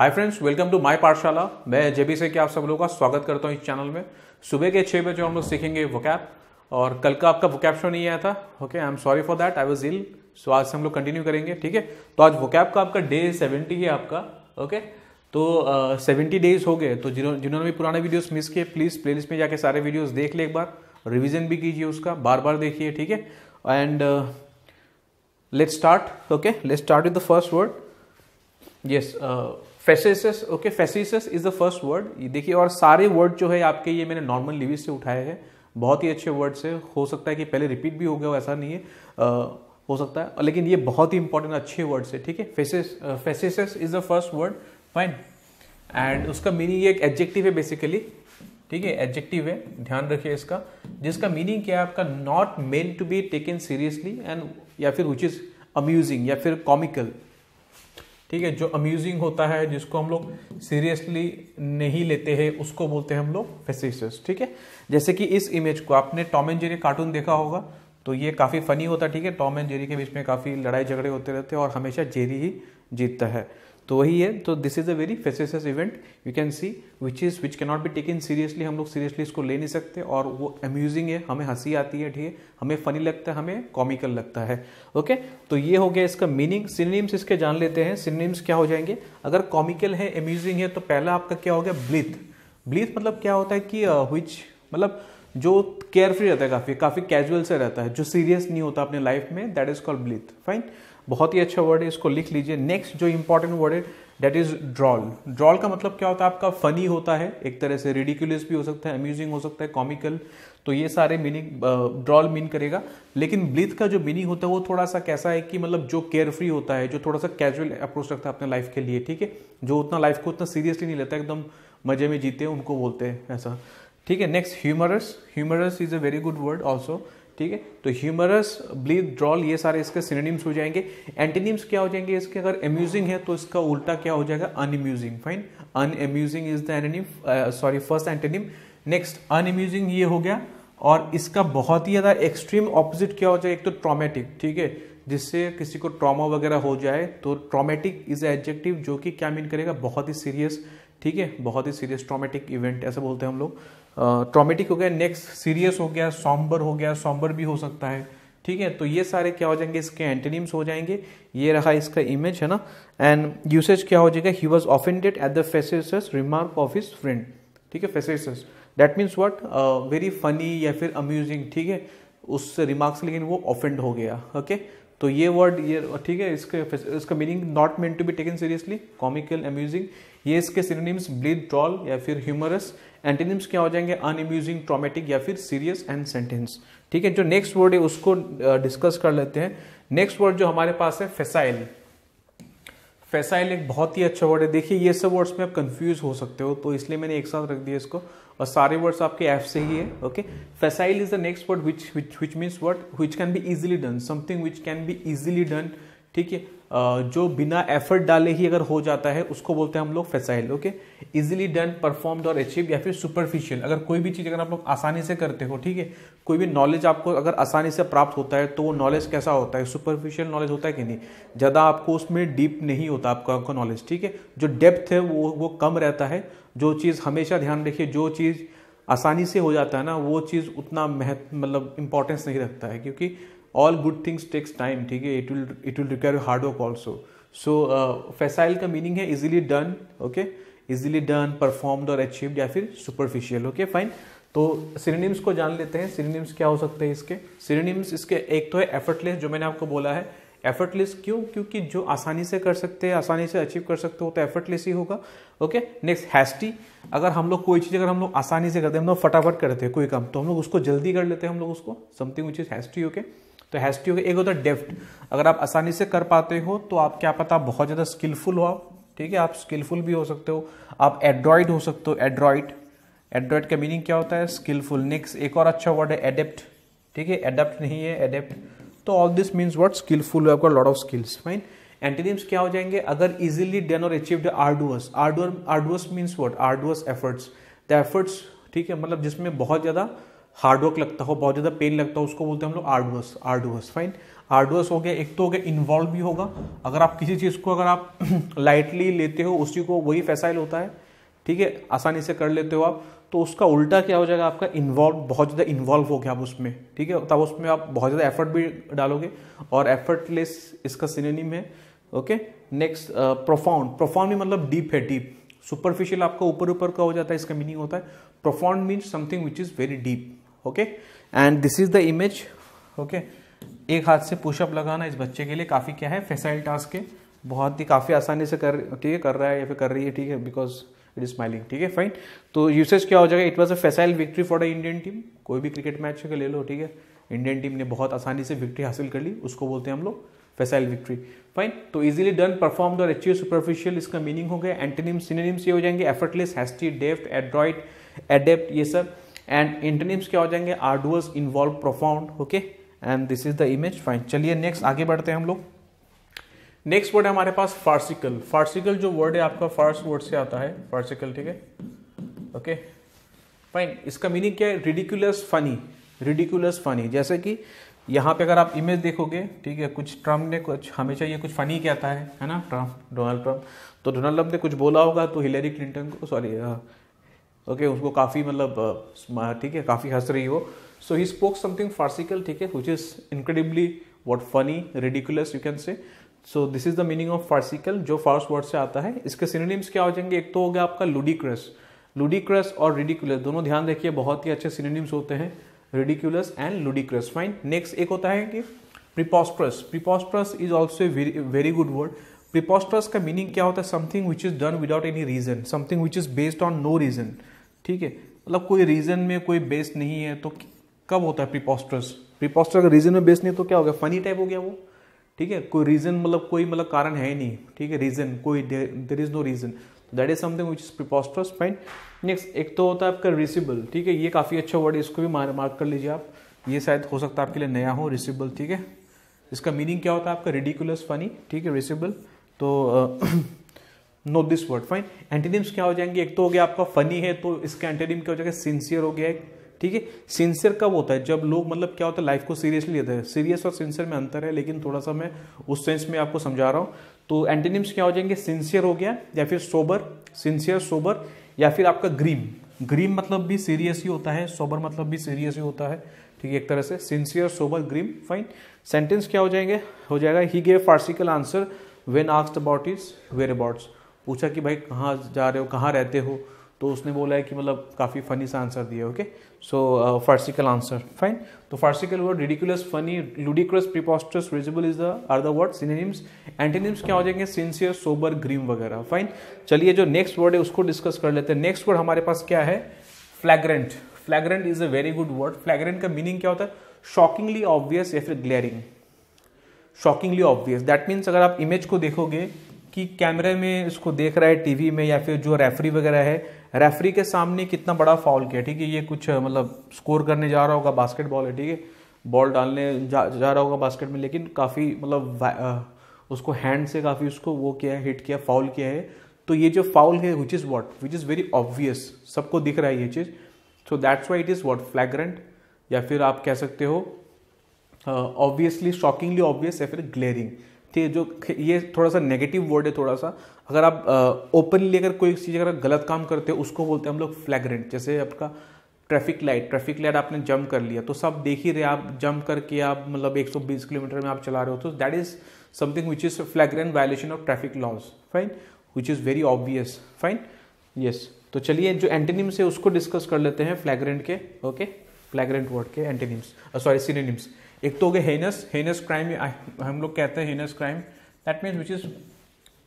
Hi friends welcome to my pathshala मैं जेबी से क्या आप सब लोगों का स्वागत करता हूं इस चैनल में सुबह के छः बजे हम लोग सीखेंगे वोकैप और कल का आपका वोकैप शो नहीं आया था okay I am sorry for that I was ill so आज से हम लोग कंटिन्यू करेंगे ठीक है तो आज वोकैप का आपका डे सेवेंटी है आपका ओके तो सेवेंटी uh, डेज हो गए तो जिन्होंने जिन्होंने भी पुराने वीडियोस मिस किए प्लीज़ प्ले में जाके सारे वीडियोस देख ले एक बार रिविजन भी कीजिए उसका बार बार देखिए ठीक है and let's start okay let's start with the first word yes facetious okay facetious is the first word ये देखिए और सारे वर्ड जो है आपके ये मैंने नॉर्मल लिविज से उठाए हैं बहुत ही अच्छे वर्ड्स है हो सकता है कि पहले रिपीट भी हो गया हो ऐसा नहीं है आ, हो सकता है लेकिन ये बहुत ही इंपॉर्टेंट अच्छे वर्ड है ठीक है facetious is the first word fine and उसका मीनिंग ये एक एडजेक्टिव है बेसिकली ठीक है एडजेक्टिव है ध्यान रखिए इसका जिसका मीनिंग क्या है आपका not meant to be taken seriously and या फिर विच इज अम्यूजिंग या फिर कॉमिकल ठीक है जो अम्यूजिंग होता है जिसको हम लोग सीरियसली नहीं लेते हैं उसको बोलते हैं हम लोग फेसिसस ठीक है जैसे कि इस इमेज को आपने टॉम एंड जेरी कार्टून देखा होगा तो ये काफ़ी फनी होता है ठीक है टॉम एंड जेरी के बीच में काफ़ी लड़ाई झगड़े होते रहते हैं और हमेशा जेरी ही जीतता है तो वही है तो this is a very facetious event you can see which is which cannot be taken seriously हम लोग सीरियसली इसको ले नहीं सकते और वो अम्यूजिंग है हमें हंसी आती है ठीक है हमें फनी लगता है हमें कॉमिकल लगता है ओके तो ये हो गया इसका मीनिंग सिनेम्स इसके जान लेते हैं सिनेम्स क्या हो जाएंगे अगर कॉमिकल है अम्यूजिंग है तो पहला आपका क्या हो गया ब्लीथ ब्लीथ मतलब क्या होता है कि विच मतलब जो केयरफ्री रहता है काफ़ी काफ़ी कैजुअल से रहता है जो सीरियस नहीं होता अपने लाइफ में that is called blithe fine बहुत ही अच्छा वर्ड है इसको लिख लीजिए नेक्स्ट जो इंपॉर्टेंट वर्ड है डेट इज ड्रॉल ड्रॉल का मतलब क्या होता है आपका फनी होता है एक तरह से रिडिकुलस भी हो सकता है अम्यूजिंग हो सकता है कॉमिकल तो ये सारे मीनिंग ड्रॉल मीन करेगा लेकिन ब्लिथ का जो मीनिंग होता है वो थोड़ा सा कैसा है कि मतलब जो केयरफ्री होता है जो थोड़ा सा कैजुअल अप्रोच रखता है अपने लाइफ के लिए ठीक है जो उतना लाइफ को उतना सीरियसली नहीं लेता एकदम मजे में जीते हैं उनको बोलते हैं ऐसा ठीक है next humorous humorous is a very good word also ठीक है तो ह्यूमरस ब्लीथ ड्रॉल ये सारे इसके सिनेनिम्स हो जाएंगे एंटीनिम्स क्या हो जाएंगे इसके अगर अम्यूजिंग है तो इसका उल्टा क्या हो जाएगा unamusing fine unamusing is the antonym sorry first antonym next unamusing ये हो गया और इसका बहुत ही ज़्यादा एक्सट्रीम ऑपोजिट क्या हो जाएगा एक तो ट्रॉमेटिक ठीक है जिससे किसी को ट्रॉमा वगैरह हो जाए तो ट्रॉमेटिक इज एडजेक्टिव जो कि क्या मीन करेगा बहुत ही सीरियस ठीक है बहुत ही सीरियस ट्रॉमेटिक इवेंट ऐसा बोलते हैं हम लोग ट्रॉमेटिक हो गया नेक्स्ट सीरियस हो गया सॉम्बर हो गया सॉम्बर भी हो सकता है ठीक है तो ये सारे क्या हो जाएंगे इसके एंटेनिम्स हो जाएंगे ये रहा इसका इमेज है ना एंड यूसेज क्या हो जाएगा he was offended at the facetious remark of his friend ठीक है facetious that means what very funny या फिर अम्यूजिंग ठीक है उससे रिमार्क्स लेकिन वो ऑफेंड हो गया ओके okay? तो ये वर्ड ये ठीक है इसके इसका meaning not meant to be taken seriously comical amusing ये इसके सिनोनिम्स ब्लीड ट्रॉल या फिर ह्यूमरस एंटीनिम्स क्या हो जाएंगे अनअम्यूजिंग ट्रोमेटिक या फिर सीरियस एंड सेंटेंस ठीक है जो नेक्स्ट वर्ड है उसको डिस्कस uh, कर लेते हैं नेक्स्ट वर्ड जो हमारे पास है फेसाइल फेसाइल एक बहुत ही अच्छा वर्ड है देखिए ये सब वर्ड्स में आप कंफ्यूज हो सकते हो तो इसलिए मैंने एक साथ रख दिया इसको और सारे वर्ड्स आपके एफ से ही है okay facile is the next word which which which means word which can be easily done something which can be easily done ठीक है जो बिना एफर्ट डाले ही अगर हो जाता है उसको बोलते हैं हम लोग facile okay easily done performed और अचीव या फिर सुपरफिशियल अगर कोई भी चीज़ अगर आप लोग आसानी से करते हो ठीक है कोई भी नॉलेज आपको अगर आसानी से प्राप्त होता है तो वो नॉलेज कैसा होता है सुपरफिशियल नॉलेज होता है कि नहीं ज़्यादा आपको उसमें डीप नहीं होता आपका आपका नॉलेज ठीक है जो डेप्थ है वो वो कम रहता है जो चीज़ हमेशा ध्यान रखिए जो चीज़ आसानी से हो जाता है ना वो चीज़ उतना महत्व मतलब इंपॉर्टेंस नहीं रखता है क्योंकि all good things takes time ठीक है it will it will require hard work also so facile का मीनिंग है easily done okay easily done performed और अचीव्ड या फिर सुपरफिशियल ओके फाइन तो सिरेनिम्स को जान लेते हैं सिरेनिम्स क्या हो सकते हैं इसके सिरेनिम्स इसके एक तो है एफर्टलेस जो मैंने आपको बोला है एफर्टलेस क्यों क्योंकि जो आसानी से कर सकते हैं आसानी से अचीव कर सकते हो तो एफर्टलेस ही होगा ओके नेक्स्ट हैस्टी अगर हम लोग कोई चीज़ अगर हम लोग आसानी से करते हैं हम लोग फटाफट करते हैं कोई काम तो हम लोग उसको जल्दी कर लेते हैं हम लोग उसको something which is hasty okay okay? तो हैज़ टू एक होता है डेफ्ट अगर आप आसानी से कर पाते हो तो आप क्या पता बहुत ज़्यादा स्किलफुल हो आप ठीक है आप स्किलफुल भी हो सकते हो आप एड्रॉइड हो सकते हो एड्रॉइड एड्रॉइड का मीनिंग क्या होता है स्किलफुल नेक्स्ट एक और अच्छा वर्ड है एडेप्ट ठीक है एडेप्ट नहीं है एडेप्ट तो all this means word skillful आपका lot of skills fine antonyms क्या हो जाएंगे अगर इजिली डन और achieved arduous arduous means word arduous efforts the efforts ठीक है मतलब जिसमें बहुत ज़्यादा हार्डवर्क लगता हो बहुत ज़्यादा पेन लगता हो उसको बोलते हैं हम लोग आर्डुअस आर्डुअस फाइन आर्डुअस हो गया एक तो हो गया इन्वॉल्व भी होगा अगर आप किसी चीज़ को अगर आप लाइटली लेते हो उसी को वही फैसाइल होता है ठीक है आसानी से कर लेते हो आप तो उसका उल्टा क्या हो जाएगा आपका इन्वॉल्व बहुत ज़्यादा इन्वॉल्व हो गया आप उसमें ठीक है तब उसमें आप बहुत ज़्यादा एफर्ट भी डालोगे और एफर्टलेस इसका सिनेम है ओके नेक्स्ट प्रोफाउंड प्रोफाउंड मतलब डीप है डीप सुपरफिशियल आपका ऊपर ऊपर का हो जाता है इसका मीनिंग होता है profound means something which is very deep okay and this is the image okay एक हाथ से पुशअप लगाना इस बच्चे के लिए काफ़ी क्या है फेसाइल टास्क है बहुत ही काफ़ी आसानी से कर ठीक है कर रहा है या फिर कर रही है ठीक है बिकॉज इट इज स्माइलिंग ठीक है फाइन तो यूसेज क्या हो जाएगा it was a facile victory for the Indian team कोई भी क्रिकेट मैच ले लो ठीक है इंडियन टीम ने बहुत आसानी से विक्ट्री हासिल कर ली उसको बोलते हैं हम लोग फेसाइल विक्ट्री फाइन तो इजिली डन परफॉर्म और अचीव सुपरफिशियल इसका मीनिंग हो गया एंटीनिम सिनेनिम्स ये हो जाएंगे effortless hasty deft adroit adept ये सब एंड इंटरनिम्स क्या हो जाएंगे arduous involve profound okay and this is the image fine चलिए नेक्स्ट आगे बढ़ते हैं हम लोग नेक्स्ट वर्ड है हमारे पास फार्सिकल फार्सिकल जो वर्ड है आपका फार्स वर्ड से आता है फार्सिकल ठीक है ओके फाइन इसका मीनिंग क्या है रिडिकुलस फनी रिडिकुलस फनी जैसे कि यहाँ पे अगर आप इमेज देखोगे ठीक है कुछ ट्रम्प ने कुछ हमेशा ये कुछ फनी कहता है है ना ट्रम्प डोनाल्ड ट्रम्प तो डोनाल्ड ट्रम्प ने कुछ बोला होगा तो हिलेरी क्लिंटन को सॉरी ओके उसको काफ़ी मतलब ठीक है काफ़ी हंस रही हो so he spoke something farcical ठीक है which is incredibly what funny ridiculous you can say so this is the meaning of farcical जो फार्स वर्ड से आता है इसके सिनोनिम्स क्या हो जाएंगे एक तो हो गया आपका लुडिक्रस लुडिक्रस और रेडिकुलस दोनों ध्यान रखिए बहुत ही अच्छे सिनोनिम्स होते हैं ridiculous and ludicrous fine next एक होता है कि preposterous preposterous is also very good word preposterous का मीनिंग क्या होता है something which is done without any reason something which is based on no reason ठीक है मतलब कोई रीज़न में कोई बेस नहीं है तो कब होता है प्रीपोस्टर्स प्रिपोस्टर अगर रीज़न में बेस नहीं तो क्या हो गया फनी टाइप हो गया वो ठीक है कोई रीज़न मतलब कोई मतलब कारण है ही नहीं ठीक है रीज़न कोई there is no reason that is something which is preposterous fine next एक तो होता है आपका रिसिबल ठीक है ये काफ़ी अच्छा वर्ड है इसको भी मार्क मार्क कर लीजिए आप ये शायद हो सकता है आपके लिए नया हो रिसिबल ठीक है इसका मीनिंग क्या होता है आपका रिडिकुलस फनी ठीक है रिसिबल तो know this word fine antonyms क्या हो जाएंगे एक तो हो गया आपका फनी है तो इसका एंटेनिम क्या हो जाएगा सिंसियर हो गया एक ठीक है सिंसियर कब होता है जब लोग मतलब क्या होता है लाइफ को सीरियसली लेते हैं सीरियस और सिंसियर में अंतर है लेकिन थोड़ा सा मैं उस सेंस में आपको समझा रहा हूँ तो एंटेनिम्स क्या हो जाएंगे सिंसियर हो गया या फिर सोबर सिंसियर सोबर या फिर आपका ग्रीम ग्रीम मतलब भी सीरियस ही होता है सोबर मतलब भी सीरियस ही होता है ठीक है एक तरह से sincere sober grim fine sentence क्या हो जाएंगे हो जाएगा he gave farcical answer when asked about his whereabouts पूछा कि भाई कहाँ जा रहे हो कहाँ रहते हो तो उसने बोला है कि मतलब काफ़ी फनी सा आंसर दिया okay so farcical answer fine तो farcical word ridiculous funny ludicrous preposterous risible is the are the word synonyms antonyms क्या हो जाएंगे सिंसियर सोबर ग्रीम वगैरह फाइन चलिए जो नेक्स्ट वर्ड है उसको डिस्कस कर लेते हैं नेक्स्ट वर्ड हमारे पास क्या है flagrant flagrant is a very good word flagrant का मीनिंग क्या होता है शॉकिंगली ऑब्वियस या फिर glaring shockingly obvious that means अगर आप इमेज को देखोगे कि कैमरे में इसको देख रहा है टीवी में या फिर जो रेफरी वगैरह है रेफरी के सामने कितना बड़ा फाउल किया ठीक है ये कुछ मतलब स्कोर करने जा रहा होगा बास्केटबॉल है ठीक है बॉल डालने जा, जा रहा होगा बास्केट में लेकिन काफ़ी मतलब उसको हैंड से काफ़ी उसको वो किया है हिट किया फाउल किया है तो ये जो फाउल है which is what which is very obvious सबको दिख रहा है ये चीज़ so that's why it is what flagrant या फिर आप कह सकते हो ऑब्वियसली शॉकिंगली ऑब्वियस या फिर ग्लेयरिंग ठीक है जो ये थोड़ा सा नेगेटिव वर्ड है थोड़ा सा अगर आप ओपनली अगर कोई चीज़ अगर गलत काम करते हो उसको बोलते हैं हम लोग फ्लैग्रेंट जैसे आपका ट्रैफिक लाइट ट्रैफिक लाइट आपने जंप कर लिया तो सब देख ही रहे आप जंप करके आप मतलब 120 किलोमीटर में आप चला रहे हो तो that is something which is flagrant violation of traffic laws fine which is very obvious fine yes तो चलिए जो एंटेनिम्स है उसको डिस्कस कर लेते हैं फ्लैग्रेंट के ओके फ्लैग्रेंट वर्ड के एंटेनिम्स सॉरी सीनेम्स एक तो हो गया हेनस हेनस क्राइम हम लोग कहते हैं heinous crime that means which is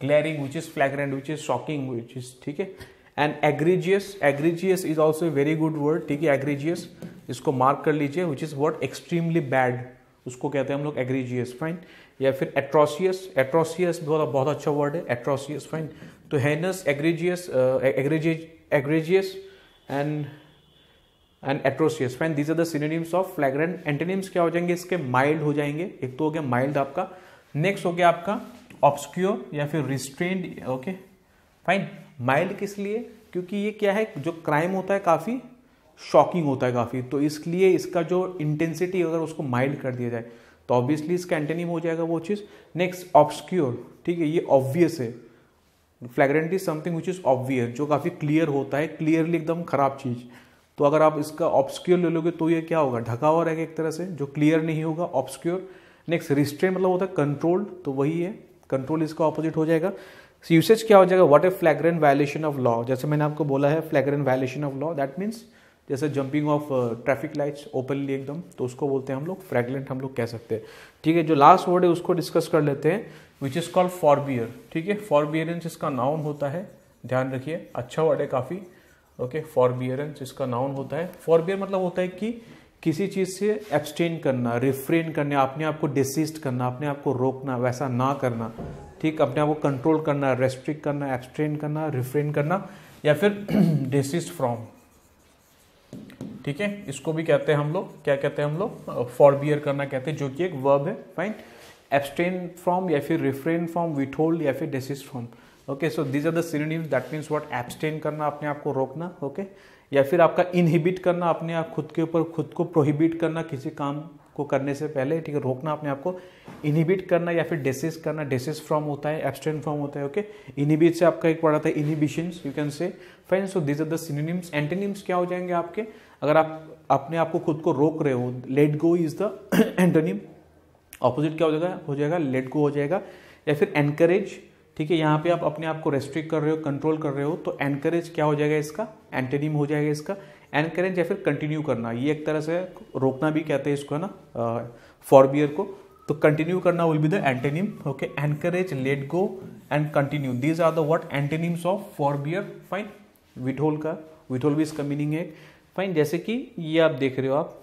glaring which is flagrant which is shocking which is ठीक है and egregious egregious is also a very good word ठीक है एग्रीजियस इसको मार्क कर लीजिए which is word extremely bad उसको कहते हैं हम लोग एग्रीजियस फाइन या फिर एट्रोसियस एट्रोसियस बहुत बहुत अच्छा वर्ड है एट्रोसियस फाइन तो heinous egregious egregious egregious and and atrocious fine these are synonyms of flagrant antonyms क्या हो जाएंगे इसके माइल्ड हो जाएंगे एक तो हो गया माइल्ड आपका नेक्स्ट हो गया आपका ऑब्सक्योर या फिर रिस्ट्रेंड ओके फाइन माइल्ड किस लिए क्योंकि ये क्या है जो क्राइम होता है काफ़ी शॉकिंग होता है काफ़ी तो इसलिए इसका जो इंटेंसिटी अगर उसको माइल्ड कर दिया जाए तो ऑब्वियसली इसका एंटेनिम हो जाएगा वो चीज़ नेक्स्ट ऑब्सक्योर ठीक है ये ऑब्वियस है flagrant is something which is obvious जो काफ़ी क्लियर होता है क्लियरली एकदम खराब चीज़ तो अगर आप इसका ऑब्सक्योर ले लोगे तो ये क्या होगा ढका हुआ रहेगा एक तरह से जो क्लियर नहीं होगा ऑब्सक्योर नेक्स्ट रिस्ट्रेन मतलब होता है कंट्रोल्ड तो वही है कंट्रोल इसका ऑपोजिट हो जाएगा यूसेज क्या हो जाएगा what a flagrant violation of law जैसे मैंने आपको बोला है flagrant violation of law that means जैसे jumping of traffic lights openly एकदम तो उसको बोलते हैं हम लोग फ्रेगलेंट हम लोग कह सकते हैं ठीक है जो लास्ट वर्ड है उसको डिस्कस कर लेते हैं विच इज़ कॉल्ड फॉरबियर ठीक है फॉरबियरेंस इसका नाउन होता है ध्यान रखिए अच्छा वर्ड है काफ़ी ओके फॉरबियरेंस इसका नाउन होता है फॉरबियर मतलब होता है कि किसी चीज़ से एब्सटेन करना रिफ्रेन करना अपने आप को डिसिस्ट करना अपने आप को रोकना वैसा ना करना ठीक अपने आप को कंट्रोल करना रेस्ट्रिक्ट करना एब्सटेन करना रिफ्रेन करना या फिर डिसिस्ट फ्रॉम ठीक है इसको भी कहते हैं हम लोग क्या कहते हैं हम लोग फॉरबियर करना कहते हैं जो कि एक वर्ब है फाइन एब्सटेन फ्रॉम या फिर रिफ्रेन फ्रॉम विथ या फिर desist from okay so these are the synonyms that means what abstain करना अपने आप को रोकना ओके okay? या फिर आपका इनहिबिट करना अपने आप खुद के ऊपर खुद को प्रोहिबिट करना किसी काम को करने से पहले ठीक है रोकना अपने आप को इनहिबिट करना या फिर डेसिस करना डेसिस फ्रॉम होता है एब्सटेंट फ्रॉम होता है ओके okay? इनहिबिट से आपका एक पड़ा था inhibition you can say fine so these are the synonyms antonyms क्या हो जाएंगे आपके अगर आप अपने आप को खुद को रोक रहे हो let go is the antonym opposite क्या हो जाएगा हो जाएगा लेट गो हो जाएगा या फिर एनकरेज ठीक है यहाँ पे आप अपने आप को रेस्ट्रिक्ट कर रहे हो कंट्रोल कर रहे हो तो एनकरेज क्या हो जाएगा इसका एंटेनिम हो जाएगा इसका एनकरेज या फिर कंटिन्यू करना ये एक तरह से रोकना भी कहते हैं इसको है ना फॉरबियर को तो कंटिन्यू करना will be the antonym okay encourage let go and continue these are the what antonyms of forbear fine withhold का विटहोल भी इसका मीनिंग है फाइन जैसे कि ये आप देख रहे हो आप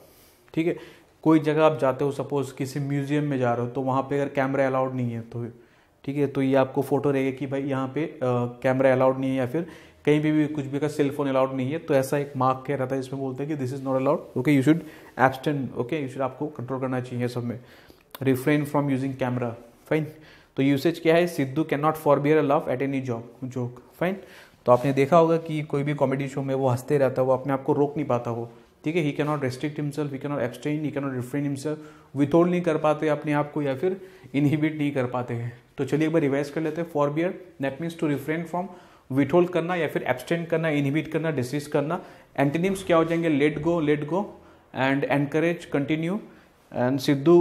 ठीक है कोई जगह आप जाते हो सपोज किसी म्यूजियम में जा रहे हो तो वहाँ पे अगर कैमरा अलाउड नहीं है तो ठीक है तो ये आपको फोटो रहेगा कि भाई यहाँ पे कैमरा अलाउड नहीं है या फिर कहीं भी, भी कुछ भी का सेल फोन अलाउड नहीं है तो ऐसा एक मार्क क्या रहता है जिसमें बोलते हैं कि this is not allowed okay you should abstain okay you should आपको कंट्रोल करना चाहिए सब में refrain from using camera fine तो यूसेज क्या है Sidhu can not bear a love at any jock joke fine तो आपने देखा होगा कि कोई भी कॉमेडी शो में वो हंसते रहता है वो अपने आप को रोक नहीं पाता वो ठीक है he can not restrict himself he can not abstain he can not refrain himself withhold नहीं कर पाते अपने आप को या फिर इनहिबिट नहीं कर पाते हैं तो चलिए एक बार रिवाइज कर लेते हैं forbear that means to refrain from withhold करना या फिर एब्सटेंट करना इनहिबिट करना डिसीज करना एंटीनिम्स क्या हो जाएंगे let go let go and encourage continue and Sidhu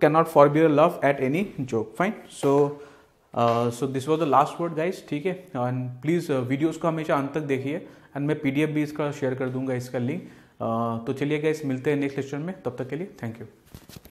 can not forbear love at any joke fine so so this was the last word guys ठीक है एंड प्लीज़ वीडियोज़ को हमेशा अंत तक देखिए एंड मैं पी डी एफ भी इसका शेयर कर दूंगा इसका लिंक uh, तो चलिए गाइज मिलते हैं नेक्स्ट लेक्चर में तब तक के लिए थैंक यू